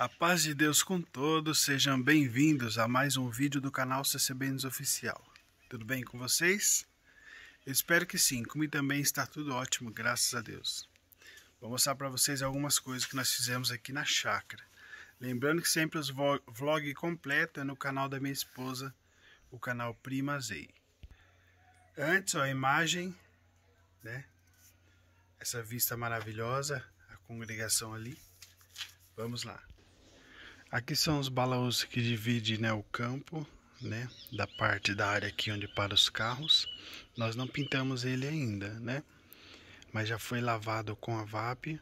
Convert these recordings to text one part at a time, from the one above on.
A paz de Deus com todos, sejam bem-vindos a mais um vídeo do canal CCBNs Oficial. Tudo bem com vocês? espero que sim, comigo também está tudo ótimo, graças a Deus. Vou mostrar para vocês algumas coisas que nós fizemos aqui na chácara. Lembrando que sempre os vlog completo é no canal da minha esposa, o canal Prima Zei. Antes, ó, a imagem, né? Essa vista maravilhosa, a congregação ali. Vamos lá. Aqui são os balaús que dividem né, o campo, né, da parte da área aqui onde para os carros. Nós não pintamos ele ainda, né? Mas já foi lavado com a VAP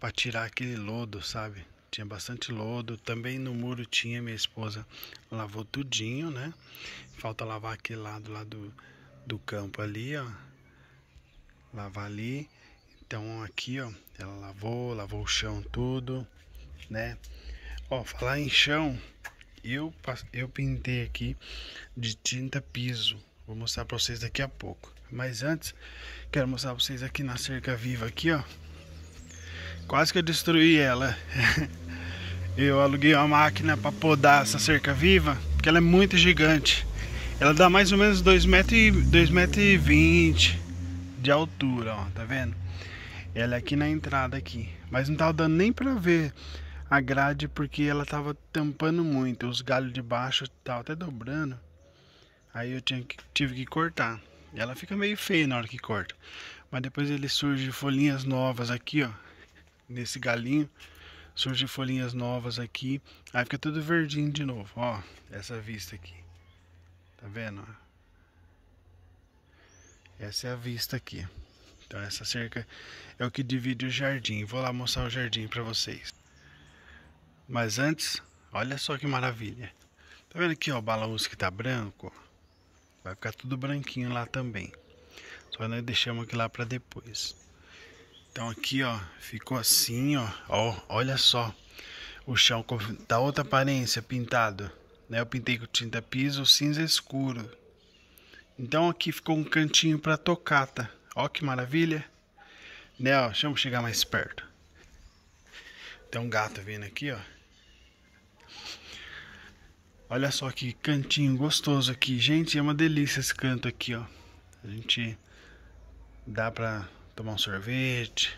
para tirar aquele lodo, sabe? Tinha bastante lodo, também no muro tinha, minha esposa lavou tudinho, né? Falta lavar aquele lado lá do, do campo ali, ó. Lavar ali. Então aqui, ó, ela lavou, lavou o chão tudo, né? Ó, falar em chão, eu, eu pintei aqui de tinta piso. Vou mostrar pra vocês daqui a pouco. Mas antes, quero mostrar pra vocês aqui na cerca viva aqui, ó. Quase que eu destruí ela. eu aluguei uma máquina pra podar essa cerca viva, porque ela é muito gigante. Ela dá mais ou menos 2,20 metros, metros e de altura, ó, tá vendo? Ela é aqui na entrada aqui. Mas não tava dando nem pra ver a grade porque ela estava tampando muito, os galhos de baixo tal até dobrando. Aí eu tinha que, tive que cortar. Ela fica meio feia na hora que corta. Mas depois ele surge folhinhas novas aqui, ó. Nesse galinho. Surge folhinhas novas aqui. Aí fica tudo verdinho de novo. Ó, essa vista aqui. Tá vendo? Essa é a vista aqui. Então essa cerca é o que divide o jardim. Vou lá mostrar o jardim para vocês. Mas antes, olha só que maravilha. Tá vendo aqui ó, o balaúz que tá branco? Vai ficar tudo branquinho lá também. Só nós deixamos aqui lá para depois. Então aqui ó, ficou assim ó, ó, olha só. O chão da outra aparência pintado, né? Eu pintei com tinta piso cinza escuro. Então aqui ficou um cantinho para tocata. Tá? Ó que maravilha. Né, ó, deixa eu chegar mais perto. Tem um gato vindo aqui, ó. Olha só que cantinho gostoso aqui. Gente, é uma delícia esse canto aqui, ó. A gente dá pra tomar um sorvete,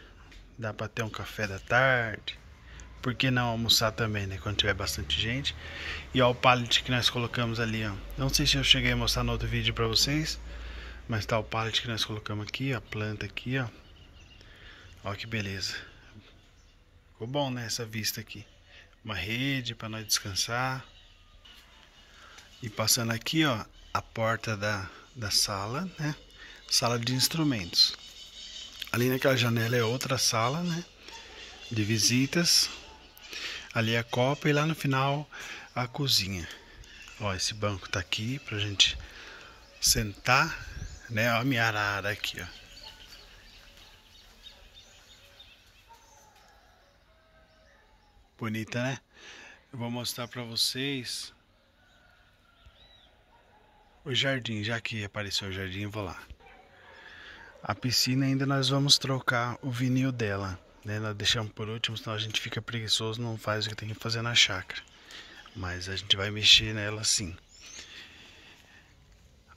dá pra ter um café da tarde. Por que não almoçar também, né? Quando tiver bastante gente. E ó o pallet que nós colocamos ali, ó. Não sei se eu cheguei a mostrar no outro vídeo pra vocês. Mas tá o pallet que nós colocamos aqui, a planta aqui, ó. Ó que beleza. Ficou bom, né? Essa vista aqui. Uma rede pra nós descansar. E passando aqui, ó, a porta da, da sala, né? Sala de instrumentos. Ali naquela janela é outra sala, né? De visitas. Ali é a copa e lá no final a cozinha. Ó, esse banco tá aqui pra gente sentar, né? Ó a minha arara aqui, ó. Bonita, né? Eu vou mostrar para vocês o jardim, já que apareceu o jardim, vou lá. A piscina ainda nós vamos trocar o vinil dela. Né? Nós deixamos por último, senão a gente fica preguiçoso, não faz o que tem que fazer na chácara. Mas a gente vai mexer nela sim.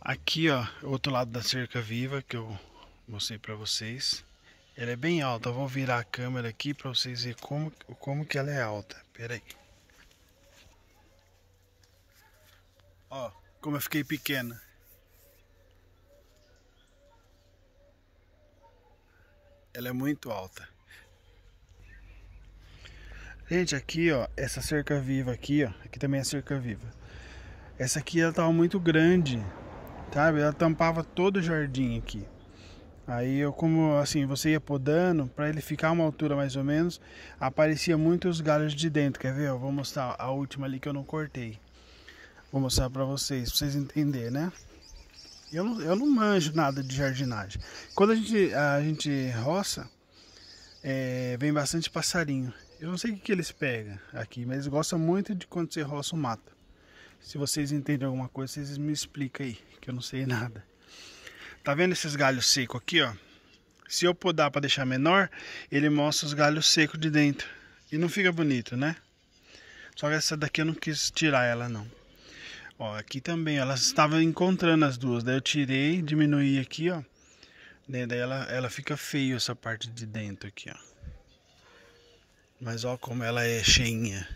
Aqui, ó, outro lado da cerca viva que eu mostrei para vocês. Ela é bem alta. Eu vou virar a câmera aqui para vocês verem como, como que ela é alta. Pera aí. Ó como eu fiquei pequena. Ela é muito alta. Gente, aqui ó, essa cerca viva aqui ó, aqui também é cerca viva. Essa aqui ela tava muito grande, sabe? Ela tampava todo o jardim aqui. Aí eu como assim, você ia podando para ele ficar uma altura mais ou menos, aparecia muitos galhos de dentro. Quer ver? Eu vou mostrar a última ali que eu não cortei. Vou mostrar para vocês, pra vocês entenderem, né? Eu não, eu não manjo nada de jardinagem. Quando a gente, a gente roça, é, vem bastante passarinho. Eu não sei o que, que eles pegam aqui, mas eles gostam muito de quando você roça o mato. Se vocês entendem alguma coisa, vocês me explicam aí, que eu não sei nada. Tá vendo esses galhos secos aqui, ó? Se eu podar para deixar menor, ele mostra os galhos secos de dentro. E não fica bonito, né? Só que essa daqui eu não quis tirar ela, não. Ó, aqui também, ela estava encontrando as duas. Daí eu tirei, diminuí aqui, ó. Né? Daí ela, ela fica feio essa parte de dentro aqui, ó. Mas ó como ela é cheinha.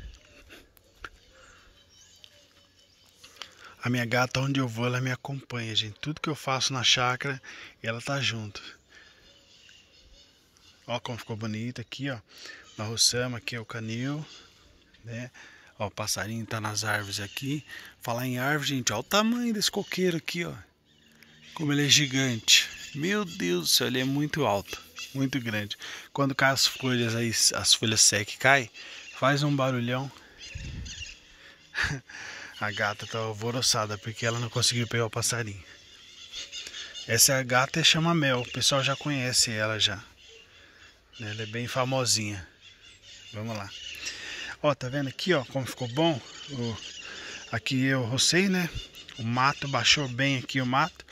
A minha gata, onde eu vou, ela me acompanha, gente. Tudo que eu faço na chácara, ela tá junto. Ó como ficou bonito aqui, ó. Na roçama, aqui é o canil, né? Ó, o passarinho tá nas árvores aqui. Falar em árvore, gente, ó o tamanho desse coqueiro aqui, ó. Como ele é gigante. Meu Deus do céu, ele é muito alto, muito grande. Quando cai as folhas aí, as folhas secas e cai, faz um barulhão. A gata tá alvoroçada porque ela não conseguiu pegar o passarinho. Essa é a gata chama Mel, o pessoal já conhece ela já. Ela é bem famosinha. Vamos lá. Ó, tá vendo aqui, ó, como ficou bom? O, aqui eu rocei, né? O mato baixou bem aqui o mato.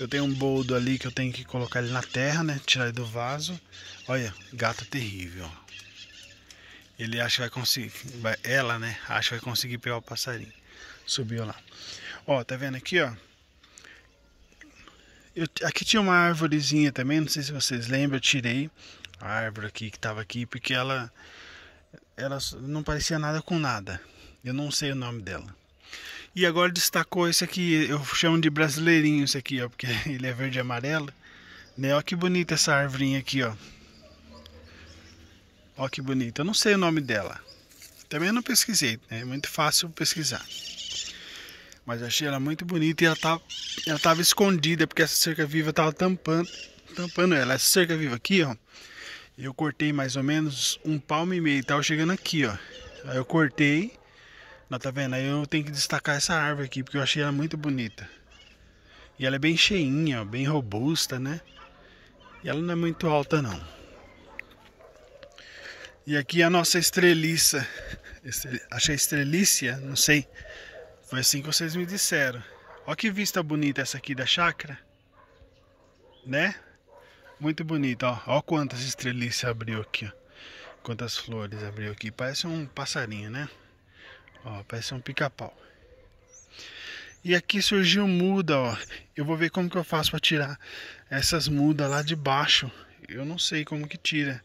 Eu tenho um boldo ali que eu tenho que colocar ele na terra, né? Tirar ele do vaso. Olha, gato terrível, ó. Ele acha que vai conseguir, vai, ela, né? Acha que vai conseguir pegar o passarinho. Subiu lá. Ó, tá vendo aqui, ó? Eu, aqui tinha uma árvorezinha também, não sei se vocês lembram, eu tirei a árvore aqui que tava aqui, porque ela ela não parecia nada com nada. Eu não sei o nome dela. E agora destacou esse aqui, eu chamo de brasileirinho esse aqui, ó, porque ele é verde e amarelo. Né? Olha que bonita essa árvore aqui, ó. Olha que bonita. Eu não sei o nome dela. Também não pesquisei, né? é muito fácil pesquisar. Mas achei ela muito bonita e ela tava, tá, ela tava escondida, porque essa cerca viva tava tampando, tampando ela. Essa cerca viva aqui, ó, eu cortei mais ou menos um palmo e meio, tava chegando aqui, ó. Aí eu cortei, não tá vendo? Aí eu tenho que destacar essa árvore aqui, porque eu achei ela muito bonita. E ela é bem cheinha, ó, bem robusta, né? E ela não é muito alta, não. E aqui a nossa estreliça. Achei estrelícia, não sei. Foi assim que vocês me disseram. Olha que vista bonita essa aqui da chácara. Né? Muito bonito, ó. Ó quantas estrelinhas abriu aqui, ó. Quantas flores abriu aqui. Parece um passarinho, né? Ó, parece um pica-pau. E aqui surgiu muda, ó. Eu vou ver como que eu faço para tirar essas mudas lá de baixo. Eu não sei como que tira.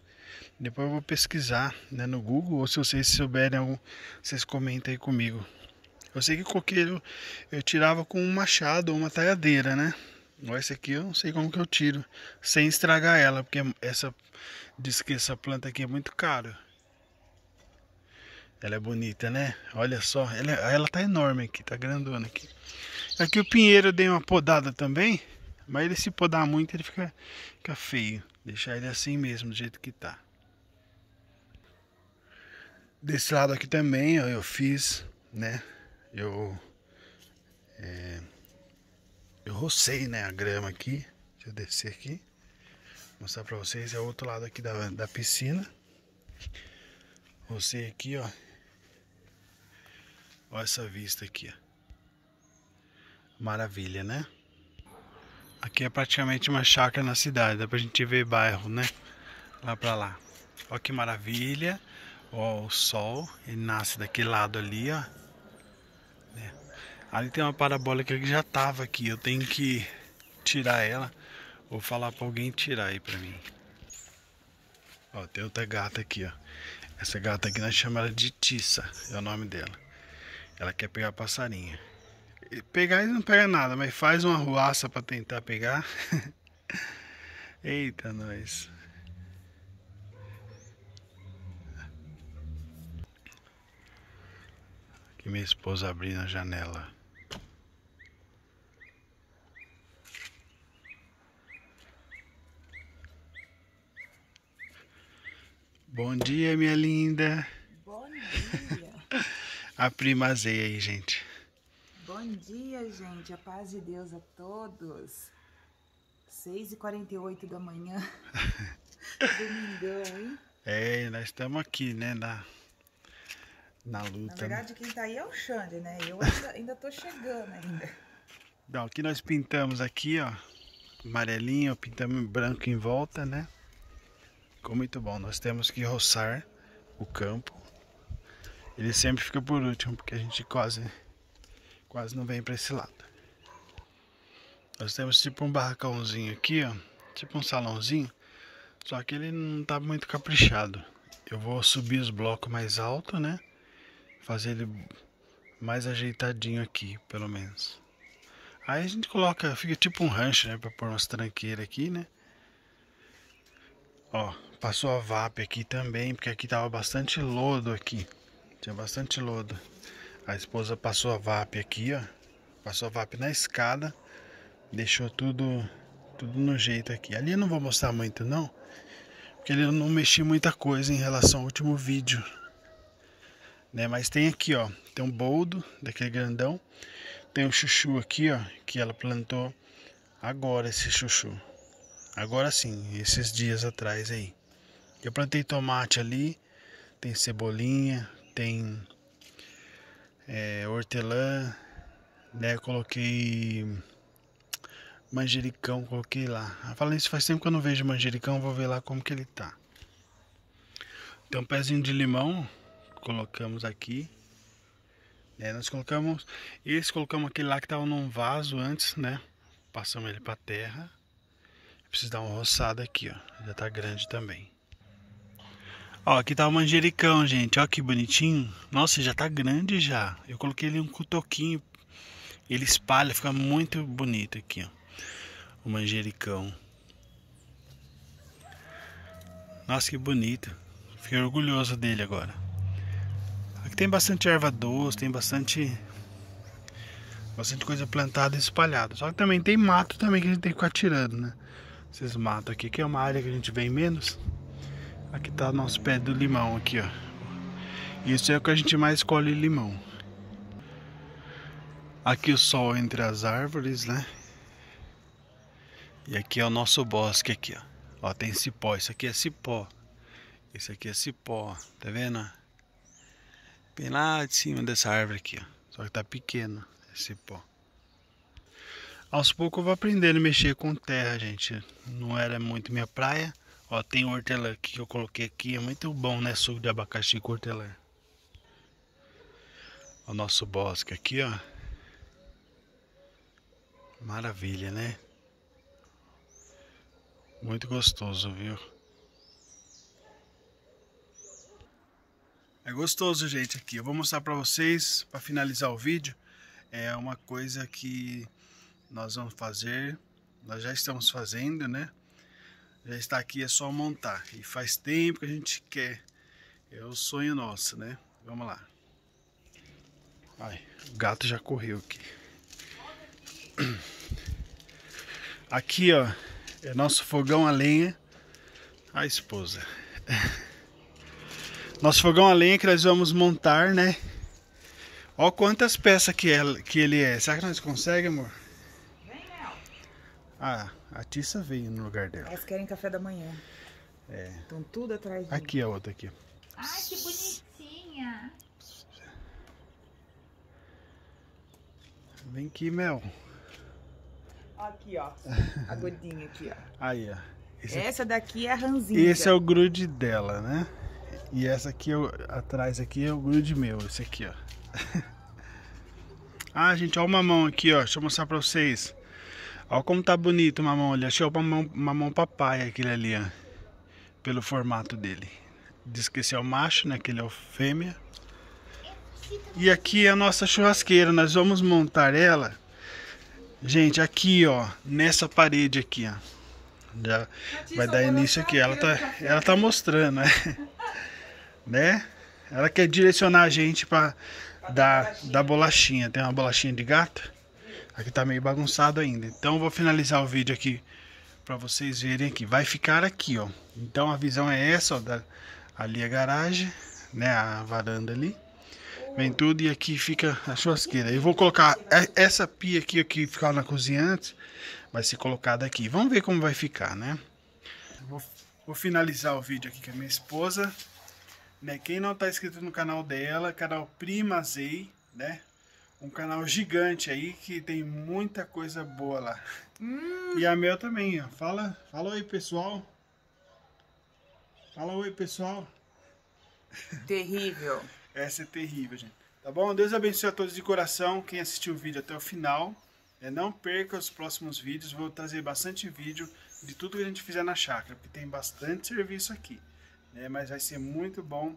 Depois eu vou pesquisar né, no Google, ou se vocês souberem algum, vocês comentem aí comigo. Eu sei que coqueiro eu tirava com um machado ou uma talhadeira, né? Essa aqui eu não sei como que eu tiro sem estragar ela, porque essa diz que essa planta aqui é muito cara. Ela é bonita, né? Olha só, ela, ela tá enorme aqui, tá grandona aqui. Aqui o pinheiro eu dei uma podada também, mas ele se podar muito ele fica, fica feio. Deixar ele assim mesmo, do jeito que tá. Desse lado aqui também eu fiz, né? Eu... É eu rocei, né, a grama aqui. Deixa eu descer aqui. Mostrar pra vocês. É o outro lado aqui da, da piscina. Rocei aqui, ó. Olha essa vista aqui, ó. Maravilha, né? Aqui é praticamente uma chácara na cidade. Dá pra gente ver bairro, né? Lá pra lá. Olha que maravilha. Ó, o sol. Ele nasce daquele lado ali, ó. Ali tem uma parabólica que já tava aqui. Eu tenho que tirar ela. Vou falar pra alguém tirar aí pra mim. Ó, tem outra gata aqui, ó. Essa gata aqui nós chamamos ela de Tissa, é o nome dela. Ela quer pegar passarinho. Pegar e não pega nada, mas faz uma ruaça pra tentar pegar. Eita, nós. Que minha esposa abriu na janela. Bom dia, minha linda. Bom dia. a prima aí, gente. Bom dia, gente. A paz de Deus a todos. 6h48 da manhã. Domingão, hein? É, nós estamos aqui, né, na, na luta. Na verdade, né? quem tá aí é o Xande, né? Eu ainda, ainda tô chegando ainda. Então, aqui nós pintamos aqui, ó, amarelinho, pintamos branco em volta, né? Ficou muito bom. Nós temos que roçar o campo. Ele sempre fica por último, porque a gente quase, quase não vem para esse lado. Nós temos tipo um barracãozinho aqui, ó. Tipo um salãozinho. Só que ele não tá muito caprichado. Eu vou subir os blocos mais alto, né? Fazer ele mais ajeitadinho aqui, pelo menos. Aí a gente coloca, fica tipo um rancho, né? Pra pôr umas tranqueiras aqui, né? Ó, Passou a VAP aqui também, porque aqui tava bastante lodo aqui. Tinha bastante lodo. A esposa passou a VAP aqui, ó. Passou a VAP na escada. Deixou tudo tudo no jeito aqui. Ali eu não vou mostrar muito não, porque ali eu não mexi muita coisa em relação ao último vídeo. Né? Mas tem aqui, ó, tem um boldo daquele grandão. Tem um chuchu aqui, ó, que ela plantou agora esse chuchu. Agora sim, esses dias atrás aí. Eu plantei tomate ali, tem cebolinha, tem é, hortelã, né? Coloquei manjericão, coloquei lá. Falei isso faz tempo que eu não vejo manjericão, vou ver lá como que ele tá. Tem um pezinho de limão, colocamos aqui. É, nós colocamos, esse colocamos aquele lá que estava num vaso antes, né? Passamos ele para terra. Preciso dar uma roçada aqui, ó. Já tá grande também. Ó, aqui tá o manjericão, gente. Ó que bonitinho. Nossa, já tá grande já. Eu coloquei ele um cutoquinho. Ele espalha, fica muito bonito aqui, ó. O manjericão. Nossa, que bonito. Fiquei orgulhoso dele agora. Aqui tem bastante erva doce, tem bastante bastante coisa plantada e espalhada. Só que também tem mato também que a gente tem que ficar tirando, né? Esses matos aqui, que é uma área que a gente vem menos. Aqui tá nosso pé do limão aqui, ó. Isso é o que a gente mais colhe limão. Aqui o sol entre as árvores, né? E aqui é o nosso bosque aqui, ó. Ó, tem cipó, isso aqui é cipó. Isso aqui é cipó, tá vendo? Bem lá de cima dessa árvore aqui, ó. Só que tá pequeno esse pó. Aos poucos eu vou aprendendo a mexer com terra, gente. Não era muito minha praia. Ó, tem hortelã aqui que eu coloquei aqui. É muito bom, né? Suco de abacaxi com hortelã. O nosso bosque aqui, ó. Maravilha, né? Muito gostoso, viu? É gostoso, gente, aqui. Eu vou mostrar para vocês, para finalizar o vídeo, é uma coisa que nós vamos fazer, nós já estamos fazendo, né? já está aqui, é só montar. E faz tempo que a gente quer. É o sonho nosso, né? Vamos lá. Ai, o gato já correu aqui. Aqui, ó, é nosso fogão a lenha. A esposa. Nosso fogão a lenha que nós vamos montar, né? Olha quantas peças que, é, que ele é. Será que nós conseguimos, amor? Ah, a Tissa veio no lugar dela. Elas querem café da manhã. É. Estão tudo atrás Aqui é a outra aqui. Ai, que bonitinha. Vem aqui, Mel. Aqui, ó. A gordinha aqui, ó. Aí, ó. Esse essa daqui é a ranzinha. Esse é o grude dela, né? E essa aqui, eu, atrás aqui, é o grude meu. Esse aqui, ó. ah, gente, olha o mamão aqui, ó. Deixa eu mostrar pra vocês. Olha como tá bonito o mamão ali. Achei o mamão, mamão papai aquele ali, ó. Pelo formato dele. Diz que esse é o macho, né? Que ele é o fêmea. E aqui é a nossa churrasqueira. Nós vamos montar ela. Gente, aqui, ó. Nessa parede aqui, ó. Já vai dar início aqui. Ela tá, ela tá mostrando, né? né? Ela quer direcionar a gente pra, dar, dar bolachinha. Tem uma bolachinha de gato. Aqui tá meio bagunçado ainda. Então vou finalizar o vídeo aqui para vocês verem aqui. Vai ficar aqui, ó. Então a visão é essa, ó, da, ali é a garagem, né, a varanda ali. Vem tudo e aqui fica a churrasqueira. Eu vou colocar essa pia aqui, que ficava na cozinha antes, vai ser colocada aqui. Vamos ver como vai ficar, né? Vou, vou, finalizar o vídeo aqui com a minha esposa. Né? Quem não está inscrito no canal dela, canal Zay, né? um canal gigante aí que tem muita coisa boa lá. Hum. E a Mel também, ó. Fala, fala oi, pessoal. Fala oi, pessoal. Terrível. Essa é terrível, gente. Tá bom? Deus abençoe a todos de coração. Quem assistiu o vídeo até o final, é não perca os próximos vídeos. Vou trazer bastante vídeo de tudo que a gente fizer na chácara, porque tem bastante serviço aqui. Né? Mas vai ser muito bom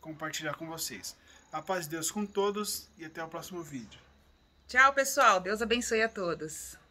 compartilhar com vocês. A paz de Deus com todos e até o próximo vídeo. Tchau, pessoal. Deus abençoe a todos.